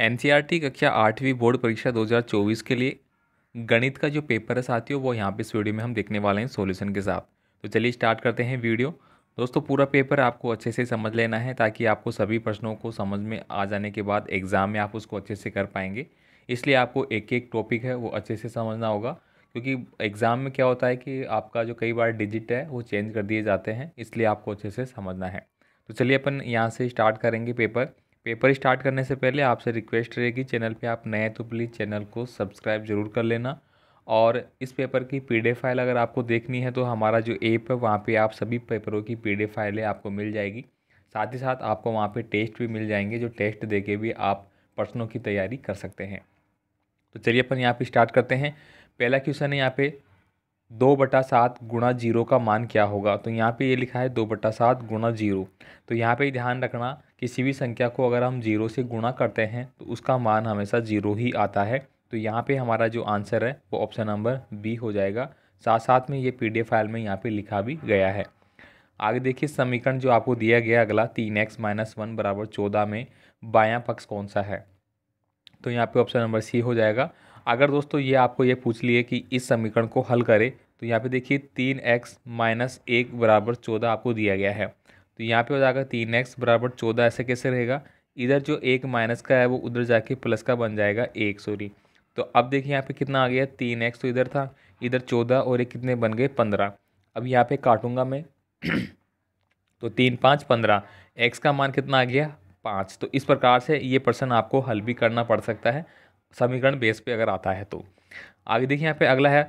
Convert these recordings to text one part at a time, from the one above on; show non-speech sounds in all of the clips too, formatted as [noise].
N कक्षा आठवीं board परीक्षा 2024 के लिए गणित का जो पेपर है साथियों वो यहाँ पे इस वीडियो में हम देखने वाले हैं सॉल्यूशन के साथ तो चलिए स्टार्ट करते हैं वीडियो दोस्तों पूरा पेपर आपको अच्छे से समझ लेना है ताकि आपको सभी प्रश्नों को समझ में आ जाने के बाद एग्ज़ाम में आप उसको अच्छे से कर पाएंगे इसलिए आपको एक एक टॉपिक है वो अच्छे से समझना होगा क्योंकि एग्ज़ाम में क्या होता है कि आपका जो कई बार डिजिट है वो चेंज कर दिए जाते हैं इसलिए आपको अच्छे से समझना है तो चलिए अपन यहाँ से स्टार्ट करेंगे पेपर पेपर स्टार्ट करने से पहले आपसे रिक्वेस्ट रहेगी चैनल पे आप नए तो प्लीज़ चैनल को सब्सक्राइब ज़रूर कर लेना और इस पेपर की पी फाइल अगर आपको देखनी है तो हमारा जो ऐप है वहाँ पर आप सभी पेपरों की पी फाइलें आपको मिल जाएगी साथ ही साथ आपको वहाँ पर टेस्ट भी मिल जाएंगे जो टेस्ट दे के भी आप प्रश्नों की तैयारी कर सकते हैं तो चलिए अपन यहाँ पर स्टार्ट करते हैं पहला क्वेश्चन है यहाँ पे दो बटा सात गुणा जीरो का मान क्या होगा तो यहाँ पे ये लिखा है दो बटा सात गुणा जीरो तो यहाँ पे ध्यान रखना किसी भी संख्या को अगर हम जीरो से गुणा करते हैं तो उसका मान हमेशा जीरो ही आता है तो यहाँ पे हमारा जो आंसर है वो ऑप्शन नंबर बी हो जाएगा साथ साथ में ये पी फाइल में यहाँ पर लिखा भी गया है आगे देखिए समीकरण जो आपको दिया गया अगला तीन एक्स माइनस वन बराबर चौदह में बायाँ पक्ष कौन सा है तो यहाँ पर ऑप्शन नंबर सी हो जाएगा अगर दोस्तों ये आपको ये पूछ लिए कि इस समीकरण को हल करें तो यहाँ पे देखिए तीन एक्स माइनस एक बराबर चौदह आपको दिया गया है तो यहाँ पे हो जाएगा तीन एक्स बराबर चौदह ऐसे कैसे रहेगा इधर जो एक माइनस का है वो उधर जाके प्लस का बन जाएगा एक सॉरी तो अब देखिए यहाँ पे कितना आ गया तीन एक्स तो इधर था इधर चौदह और एक कितने बन गए पंद्रह अब यहाँ पर काटूँगा मैं [clears throat] तो तीन पाँच पंद्रह एक्स का मान कितना आ गया पाँच तो इस प्रकार से ये पर्सन आपको हल भी करना पड़ सकता है समीकरण बेस पे अगर आता है तो आगे देखिए यहाँ पे अगला है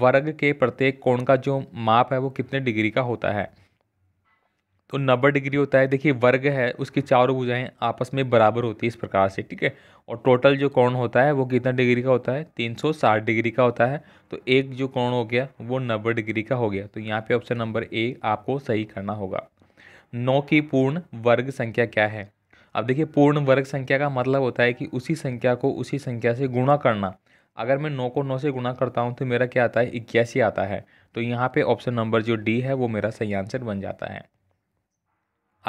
वर्ग के प्रत्येक कोण का जो माप है वो कितने डिग्री का होता है तो नब्बे डिग्री होता है देखिए वर्ग है उसकी चारों भुजाएं आपस में बराबर होती है इस प्रकार से ठीक है और टोटल जो कोण होता है वो कितना डिग्री का होता है 360 डिग्री का होता है तो एक जो कोण हो गया वो नब्बे डिग्री का हो गया तो यहाँ पे ऑप्शन नंबर ए आपको सही करना होगा नौ की पूर्ण वर्ग संख्या क्या है अब देखिए पूर्ण वर्ग संख्या का मतलब होता है कि उसी संख्या को उसी संख्या से गुणा करना अगर मैं नौ को नौ से गुणा करता हूँ तो मेरा क्या आता है इक्यासी आता है तो यहाँ पे ऑप्शन नंबर जो डी है वो मेरा सही आंसर बन जाता है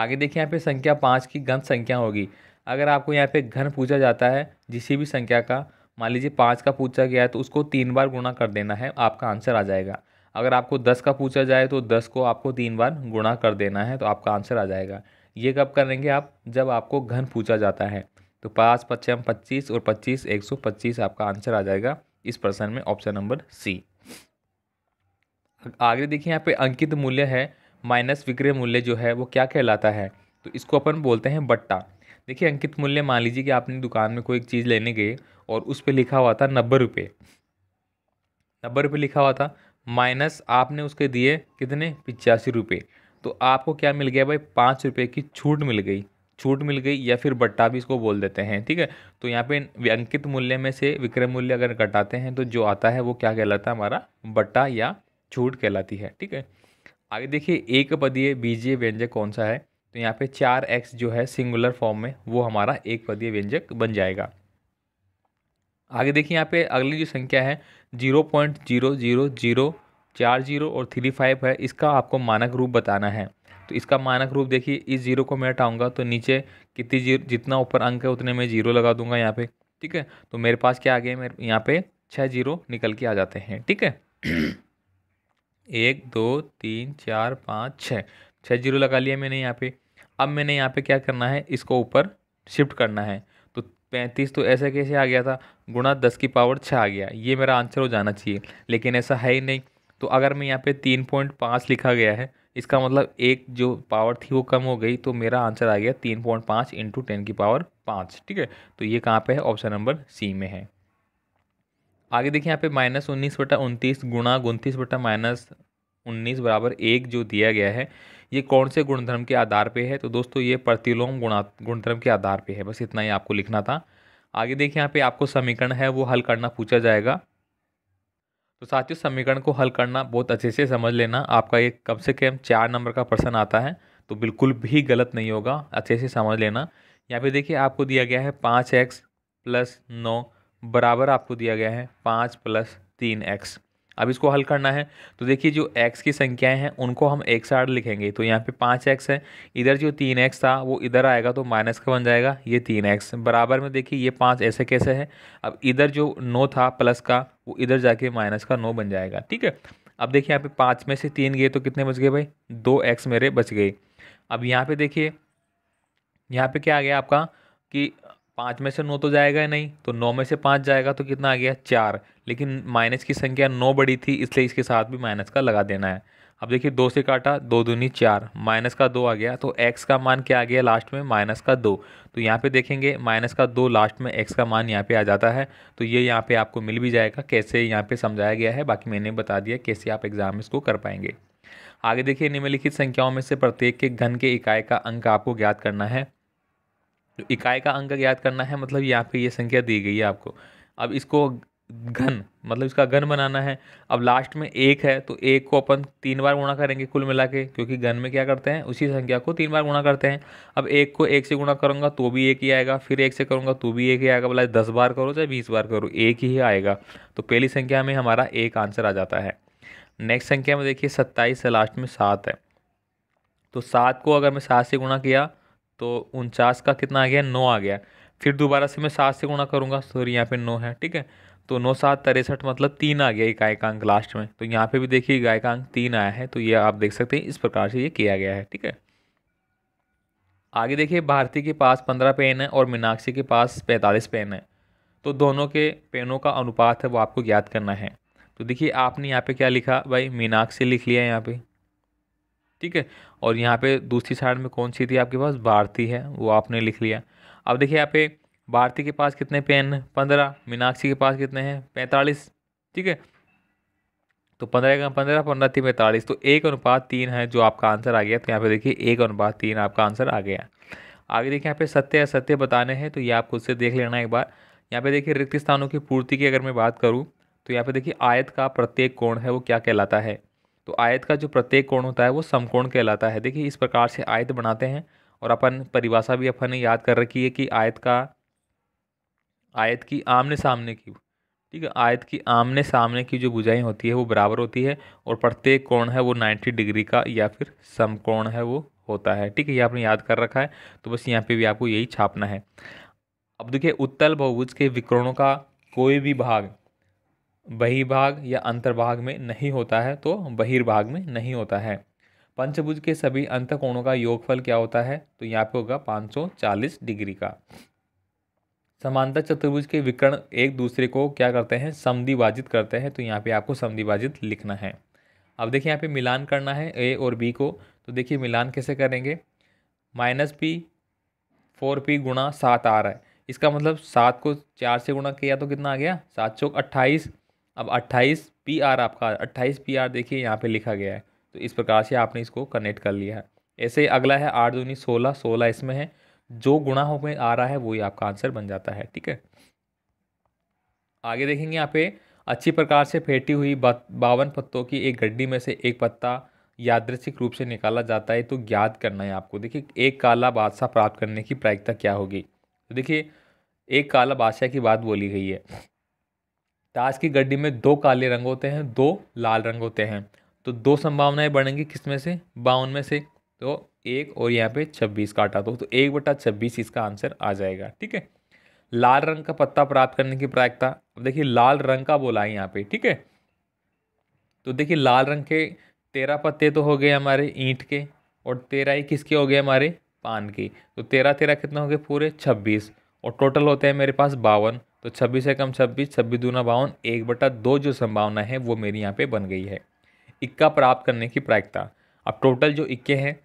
आगे देखिए यहाँ पे संख्या पाँच की घन संख्या होगी अगर आपको यहाँ पे घन पूछा जाता है जिस भी संख्या का मान लीजिए पाँच का पूछा गया है तो उसको तीन बार गुणा कर देना है आपका आंसर आ जाएगा अगर आपको दस का पूछा जाए तो दस को आपको तीन बार गुणा कर देना है तो आपका आंसर आ जाएगा ये कब करेंगे आप जब आपको घन पूछा जाता है तो पाँच पच्चम पच्चीस और पच्चीस एक सौ पच्चीस आपका आंसर आ जाएगा इस प्रश्न में ऑप्शन नंबर सी आगे देखिए यहाँ पे अंकित मूल्य है माइनस विक्रय मूल्य जो है वो क्या कहलाता है तो इसको अपन बोलते हैं बट्टा देखिए अंकित मूल्य मान लीजिए कि आपने दुकान में कोई एक चीज़ लेने गए और उस पर लिखा हुआ था नब्बे रुपये नब्बे रुपये लिखा हुआ था माइनस आपने उसके दिए कितने पिचासी रुपये तो आपको क्या मिल गया भाई पाँच रुपये की छूट मिल गई छूट मिल गई या फिर बट्टा भी इसको बोल देते हैं ठीक है तो यहाँ पे अंकित मूल्य में से विक्रय मूल्य अगर कटाते हैं तो जो आता है वो क्या कहलाता है हमारा बट्टा या छूट कहलाती है ठीक है आगे देखिए एक पदीय बीजीय व्यंजक कौन सा है तो यहाँ पे चार एक्स जो है सिंगुलर फॉर्म में वो हमारा एक पदीय व्यंजक बन जाएगा आगे देखिए यहाँ पे अगली जो संख्या है zero point zero zero zero चार जीरो और थ्री फाइव है इसका आपको मानक रूप बताना है तो इसका मानक रूप देखिए इस जीरो को मैं हटाऊंगा तो नीचे कितनी जीरो जितना ऊपर अंक है उतने मैं जीरो लगा दूंगा यहाँ पे ठीक है तो मेरे पास क्या आ गया मेरे यहाँ पे छः जीरो निकल के आ जाते हैं ठीक है [clears throat] एक दो तीन चार पाँच छः छः जीरो लगा लिया मैंने यहाँ पे अब मैंने यहाँ पे क्या करना है इसको ऊपर शिफ्ट करना है तो पैंतीस तो ऐसा कैसे आ गया था गुणा दस की पावर छः आ गया ये मेरा आंसर हो जाना चाहिए लेकिन ऐसा है ही नहीं तो अगर मैं यहाँ पे तीन पॉइंट पाँच लिखा गया है इसका मतलब एक जो पावर थी वो कम हो गई तो मेरा आंसर आ गया तीन पॉइंट पाँच इंटू टेन की पावर पाँच ठीक है तो ये कहाँ पे है ऑप्शन नंबर सी में है आगे देखिए यहाँ पे माइनस उन्नीस बटा उनतीस गुणा उनतीस बटा माइनस उन्नीस बराबर एक जो दिया गया है ये कौन से गुणधर्म के आधार पर है तो दोस्तों ये प्रतिलोम गुणा गुणधर्म के आधार पर है बस इतना ही आपको लिखना था आगे देखिए यहाँ पे आपको समीकरण है वो हल करना पूछा जाएगा तो साथियों समीकरण को हल करना बहुत अच्छे से समझ लेना आपका ये कम से कम चार नंबर का प्रश्न आता है तो बिल्कुल भी गलत नहीं होगा अच्छे से समझ लेना यहाँ पे देखिए आपको दिया गया है पाँच एक्स प्लस नौ बराबर आपको दिया गया है पाँच प्लस तीन एक्स अब इसको हल करना है तो देखिए जो एक्स की संख्याएं हैं उनको हम एक साइड लिखेंगे तो यहाँ पे पाँच एक्स है इधर जो तीन एक्स था वो इधर आएगा तो माइनस का बन जाएगा ये तीन एक्स बराबर में देखिए ये पाँच ऐसे कैसे है अब इधर जो नो था प्लस का वो इधर जाके माइनस का नो बन जाएगा ठीक है अब देखिए यहाँ पे पाँच में से तीन गए तो कितने बच गए भाई दो एक्स मेरे बच गए अब यहाँ पे देखिए यहाँ पर क्या आ गया आपका कि पाँच में से नौ तो जाएगा ही नहीं तो नौ में से पाँच जाएगा तो कितना आ गया चार लेकिन माइनस की संख्या नौ बड़ी थी इसलिए इसके साथ भी माइनस का लगा देना है अब देखिए दो से काटा दो दूनी चार माइनस का दो आ गया तो एक्स का मान क्या आ गया लास्ट में माइनस का दो तो यहाँ पे देखेंगे माइनस का दो लास्ट में एक्स का मान यहाँ पे आ जाता है तो ये यह यहाँ पे आपको मिल भी जाएगा कैसे यहाँ पे समझाया गया है बाकी मैंने बता दिया कैसे आप एग्ज़ाम इसको कर पाएंगे आगे देखिए निम्नलिखित संख्याओं में से प्रत्येक के घन के इकाई का अंक आपको ज्ञात करना है जो इकाई का अंक ज्ञात करना है मतलब यहाँ पे ये संख्या दी गई है आपको अब इसको घन मतलब इसका घन बनाना है अब लास्ट में एक है तो एक को अपन तीन बार गुणा करेंगे कुल मिला के क्योंकि घन में क्या करते हैं उसी संख्या को तीन बार गुणा करते हैं अब एक को एक से गुणा करूँगा तो भी एक ही आएगा फिर एक से करूँगा तो भी एक ही आएगा बोला दस बार करो चाहे बीस बार करो एक ही आएगा तो पहली संख्या में हमारा एक आंसर आ जाता है नेक्स्ट संख्या में देखिए सत्ताईस है लास्ट में सात है तो सात को अगर मैं सात से गुणा किया तो उनचास का कितना आ गया नौ आ गया फिर दोबारा से मैं सात से गुणा करूँगा सॉरी यहाँ पे नौ है ठीक है तो नौ सात तिरसठ मतलब तीन आ गया इकाई का अंक लास्ट में तो यहाँ पे भी देखिए इकाई का अंक तीन आया है तो ये आप देख सकते हैं इस प्रकार से ये किया गया है ठीक है आगे देखिए भारती के पास पंद्रह पेन है और मीनाक्षी के पास पैंतालीस पेन है तो दोनों के पेनों का अनुपात है वो आपको ज्ञात करना है तो देखिए आपने यहाँ पे क्या लिखा भाई मीनाक्षी लिख लिया यहाँ पे ठीक है और यहाँ पे दूसरी साइड में कौन सी थी आपके पास भारती है वो आपने लिख लिया अब देखिए यहाँ पे भारती के पास कितने पेन हैं पंद्रह मीनाक्षी के पास कितने हैं पैंतालीस ठीक है तो पंद्रह का पंद्रह पंद्रह थी पैंतालीस तो एक अनुपात तीन है जो आपका आंसर आ गया तो यहाँ पे देखिए एक अनुपात तीन आपका आंसर आ गया आगे देखिए यहाँ पे सत्य असत्य बताने हैं तो ये आप खुद से देख लेना एक बार यहाँ पे देखिए रिक्त स्थानों की पूर्ति की अगर मैं बात करूँ तो यहाँ पे देखिए आयत का प्रत्येक कोण है वो क्या कहलाता है तो आयत का जो प्रत्येक कोण होता है वो समकोण कहलाता है देखिए इस प्रकार से आयत बनाते हैं और अपन परिभाषा भी अपन ने याद कर रखी है कि आयत का आयत की आमने सामने की ठीक है आयत की आमने सामने की जो बुझाई होती है वो बराबर होती है और प्रत्येक कोण है वो नाइन्टी डिग्री का या फिर समकोण है वो होता है ठीक है ये आपने याद कर रखा है तो बस यहाँ पे भी आपको यही छापना है अब देखिए उत्तल बहुभुज के विकरणों का कोई भी भाग बहिर्भाग या अंतर्भाग में नहीं होता है तो बहिर्भाग में नहीं होता है पंचभुज के सभी अंतकोणों का योगफल क्या होता है तो यहाँ पे होगा 540 डिग्री का समांतर चतुर्भुज के विकर्ण एक दूसरे को क्या करते हैं समधिभाजित करते हैं तो यहाँ पे आपको समधिभाजित लिखना है अब देखिए यहाँ पे मिलान करना है ए और बी को तो देखिए मिलान कैसे करेंगे माइनस पी फोर पी गुणा सात आ रहा है इसका मतलब सात को चार से गुणा किया तो कितना आ गया सात चौक अट्ठाईस अब 28 पी आर आपका 28 पी आर देखिए यहाँ पे लिखा गया है तो इस प्रकार से आपने इसको कनेक्ट कर लिया है ऐसे अगला है आठ दूनी सोलह सोलह इसमें है जो गुणा हो में आ रहा है वही आपका आंसर बन जाता है ठीक है आगे देखेंगे यहाँ पे अच्छी प्रकार से फेंटी हुई बावन पत्तों की एक गड्डी में से एक पत्ता यादृशिक रूप से निकाला जाता है तो ज्ञात करना है आपको देखिए एक काला बादशाह प्राप्त करने की प्रायिकता क्या होगी तो देखिए एक काला बादशाह की बात बोली गई है ताश की गड्डी में दो काले रंग होते हैं दो लाल रंग होते हैं तो दो संभावनाएं बढ़ेंगी किस में से बावन में से तो एक और यहाँ पे छब्बीस काटा दो तो, तो एक बटा छब्बीस इसका आंसर आ जाएगा ठीक है लाल रंग का पत्ता प्राप्त करने की प्रायिकता अब देखिए लाल रंग का बोला है यहाँ पे ठीक है तो देखिए लाल रंग के तेरह पत्ते तो हो गए हमारे ईंट के और तेरह ही किसके हो गए हमारे पान के तो तेरह तेरह कितने हो गए पूरे छब्बीस और टोटल होते हैं मेरे पास बावन तो छब्बीस एकम कम छब्बीस छब्बीस दूना बावन एक बटा दो जो संभावना है वो मेरी यहाँ पे बन गई है इक्का प्राप्त करने की प्रायिकता अब टोटल जो इक्के हैं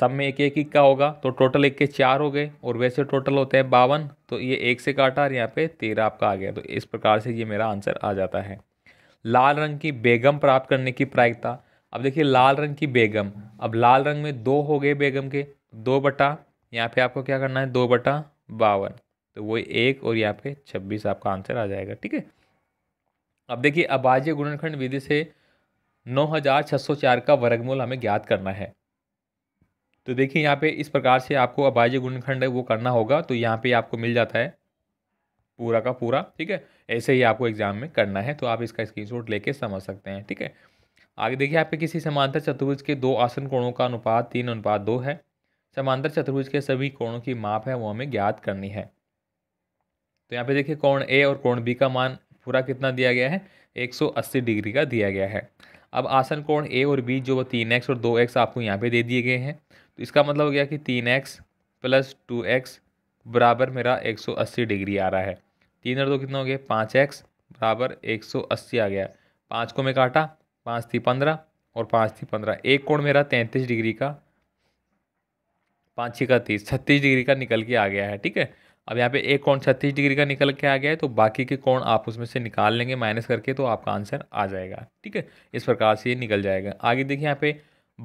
सब में एक एक इक्का होगा तो टोटल इक्के चार हो गए और वैसे टोटल होते हैं बावन तो ये एक से काटा और यहाँ पे तेरह आपका आ गया तो इस प्रकार से ये मेरा आंसर आ जाता है लाल रंग की बेगम प्राप्त करने की प्रायिकता अब देखिए लाल रंग की बेगम अब लाल रंग में दो हो गए बेगम के दो बटा यहाँ पे आपको क्या करना है दो बटा बावन तो वो एक और ये आपके छब्बीस आपका आंसर आ जाएगा ठीक है अब देखिए अबाज्य गुणनखंड विधि से 9604 का वर्गमूल हमें ज्ञात करना है तो देखिए यहाँ पे इस प्रकार से आपको अबाज्य गुणनखंड है वो करना होगा तो यहाँ पे आपको मिल जाता है पूरा का पूरा ठीक है ऐसे ही आपको एग्जाम में करना है तो आप इसका स्क्रीनशॉट लेके समझ सकते हैं ठीक है आगे देखिए यहाँ पे किसी समांतर चतुर्भुज के दो आसन कोणों का अनुपात तीन अनुपात दो है समांतर चतुर्भुज के सभी कोणों की माप है वो हमें ज्ञात करनी है तो यहाँ पे देखिए कोण ए और कोण बी का मान पूरा कितना दिया गया है 180 डिग्री का दिया गया है अब आसन कोण ए और बी जो तीन एक्स और दो एक्स आपको यहाँ पे दे दिए गए हैं तो इसका मतलब हो गया कि तीन एक्स प्लस टू एक्स बराबर मेरा 180 डिग्री आ रहा है तीन और दो कितना हो गया पाँच एक्स बराबर एक सौ अस्सी आ गया पाँच को मैं काटा पाँच थी पंद्रह और पाँच थी पंद्रह एक कोण मेरा तैंतीस डिग्री का पाँच छः का तीस छत्तीस डिग्री का निकल के आ गया है ठीक है अब यहाँ पे एक कोण छत्तीस डिग्री का निकल के आ गया है तो बाकी के कोण आप उसमें से निकाल लेंगे माइनस करके तो आपका आंसर आ जाएगा ठीक है इस प्रकार से ये निकल जाएगा आगे देखिए यहाँ पे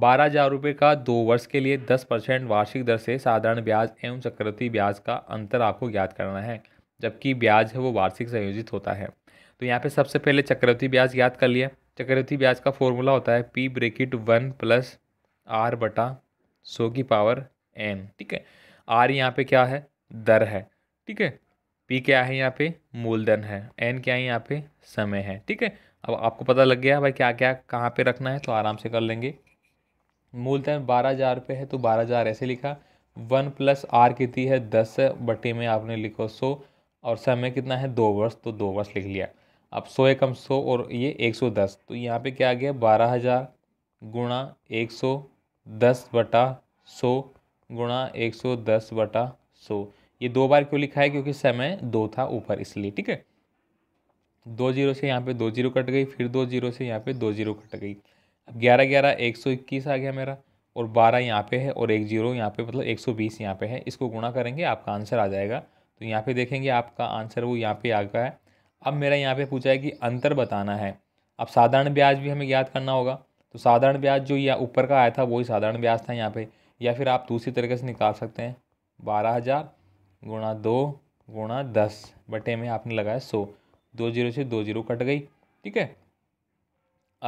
बारह हज़ार रुपये का दो वर्ष के लिए दस परसेंट वार्षिक दर से साधारण ब्याज एवं चक्रवर्ती ब्याज का अंतर आपको ज्ञात करना है जबकि ब्याज है वो वार्षिक संयोजित होता है तो यहाँ पर सबसे पहले चक्रवर्ती ब्याज ज्ञात कर लिया चक्रवर्ती ब्याज का फॉर्मूला होता है P bracket one plus R बटा सो की पावर एन ठीक है आर यहाँ पर क्या है दर है ठीक है पी क्या है यहाँ पे मूलधन है एन क्या है यहाँ पे समय है ठीक है अब आपको पता लग गया भाई क्या क्या कहाँ पे रखना है तो आराम से कर लेंगे मूलधन बारह हज़ार रुपये है तो बारह हज़ार ऐसे लिखा वन प्लस आर कितनी है दस बटे में आपने लिखो सो और समय कितना है दो वर्ष तो दो वर्ष लिख लिया अब सो एकम सौ और ये एक सौ दस तो यहाँ पे क्या आ गया बारह हज़ार गुणा एक सौ दस बटा सौ गुणा एक सौ दस बटा सौ ये दो बार क्यों लिखा है क्योंकि समय दो था ऊपर इसलिए ठीक है दो जीरो से यहाँ पे दो जीरो कट गई फिर दो जीरो से यहाँ पे दो जीरो कट गई अब ग्यारह ग्यारह एक सौ इक्कीस आ गया मेरा और बारह यहाँ पे है और एक जीरो यहाँ पे मतलब एक सौ बीस यहाँ पे है इसको गुणा करेंगे आपका आंसर आ जाएगा तो यहाँ पे देखेंगे आपका आंसर वो यहाँ पे आ गया है अब मेरा यहाँ पे पूछा है कि अंतर बताना है अब साधारण ब्याज भी हमें याद करना होगा तो साधारण ब्याज जो या ऊपर का आया था वही साधारण ब्याज था यहाँ पर या फिर आप दूसरी तरीके से निकाल सकते हैं बारह हज़ार गुणा दो गुणा दस बटे में आपने लगाया सौ दो जीरो से दो जीरो कट गई ठीक है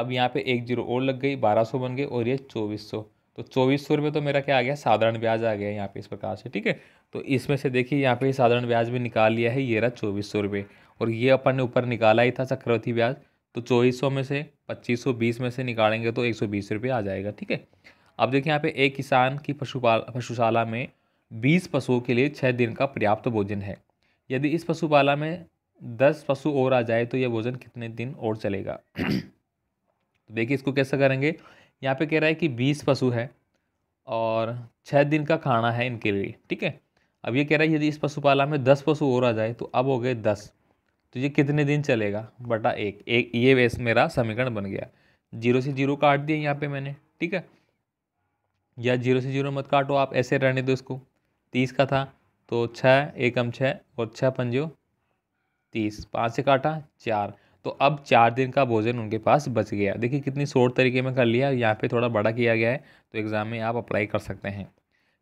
अब यहाँ पे एक जीरो और लग गई बारह सौ बन गई और ये चौबीस सौ तो चौबीस सौ रुपये तो मेरा क्या आ गया साधारण ब्याज आ गया यहाँ पे इस प्रकार से ठीक है तो इसमें से देखिए यहाँ पे साधारण ब्याज भी निकाल लिया है ये रहा चौबीस सौ रुपये और ये अपन ने ऊपर निकाला ही था चक्रवर्ती ब्याज तो चौबीस सौ में से पच्चीस सौ बीस में से निकालेंगे तो एक सौ बीस रुपये आ जाएगा ठीक है अब देखिए यहाँ पे एक किसान की पशुपाल पशुशाला में बीस पशुओं के लिए छः दिन का पर्याप्त भोजन है यदि इस पशुपाला में दस पशु और आ जाए तो यह भोजन कितने दिन और चलेगा तो देखिए इसको कैसे करेंगे यहाँ पे कह रहा है कि बीस पशु है और छः दिन का खाना है इनके लिए ठीक है अब ये कह रहा है यदि इस पशुपाला में दस पशु और आ जाए तो अब हो गए दस तो ये कितने दिन चलेगा बटा एक एक ये वेस मेरा समीकरण बन गया जीरो से जीरो काट दिया यहाँ पे मैंने ठीक है या जीरो से जीरो मत काटो आप ऐसे रहने दो इसको तीस का था तो छः एकम छः और छः पंजो तीस पाँच से काटा चार तो अब चार दिन का भोजन उनके पास बच गया देखिए कितनी शोर तरीके में कर लिया यहाँ पे थोड़ा बड़ा किया गया है तो एग्ज़ाम में आप अप्लाई कर सकते हैं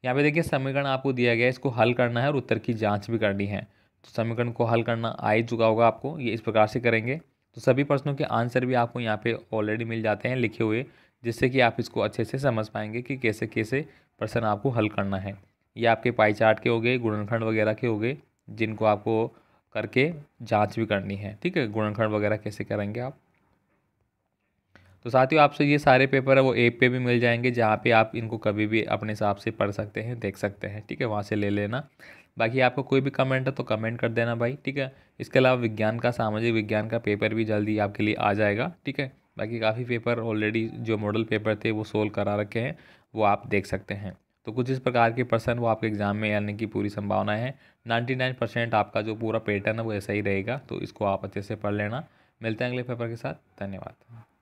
यहाँ पे देखिए समीकरण आपको दिया गया है इसको हल करना है और उत्तर की जाँच भी करनी है तो समीकरण को हल करना आ ही चुका होगा आपको ये इस प्रकार से करेंगे तो सभी प्रश्नों के आंसर भी आपको यहाँ पर ऑलरेडी मिल जाते हैं लिखे हुए जिससे कि आप इसको अच्छे से समझ पाएंगे कि कैसे कैसे प्रश्न आपको हल करना है ये आपके पाई चार्ट के हो गए गुणनखंड वगैरह के हो गए जिनको आपको करके जांच भी करनी है ठीक है गुणनखंड वगैरह कैसे करेंगे आप तो साथियों आपसे ये सारे पेपर है वो ऐप पे भी मिल जाएंगे जहाँ पे आप इनको कभी भी अपने हिसाब से पढ़ सकते हैं देख सकते हैं ठीक है वहाँ से ले लेना बाकी आपको कोई भी कमेंट है तो कमेंट कर देना भाई ठीक है इसके अलावा विज्ञान का सामाजिक विज्ञान का पेपर भी जल्दी आपके लिए आ जाएगा ठीक है बाकी काफ़ी पेपर ऑलरेडी जो मॉडल पेपर थे वो सोल्व करा रखे हैं वो आप देख सकते हैं तो कुछ इस प्रकार के प्रश्न वो आपके एग्ज़ाम में आने की पूरी संभावना है नाइन्टी नाइन परसेंट आपका जो पूरा पैटर्न है वो ऐसा ही रहेगा तो इसको आप अच्छे से पढ़ लेना मिलते हैं अगले पेपर के साथ धन्यवाद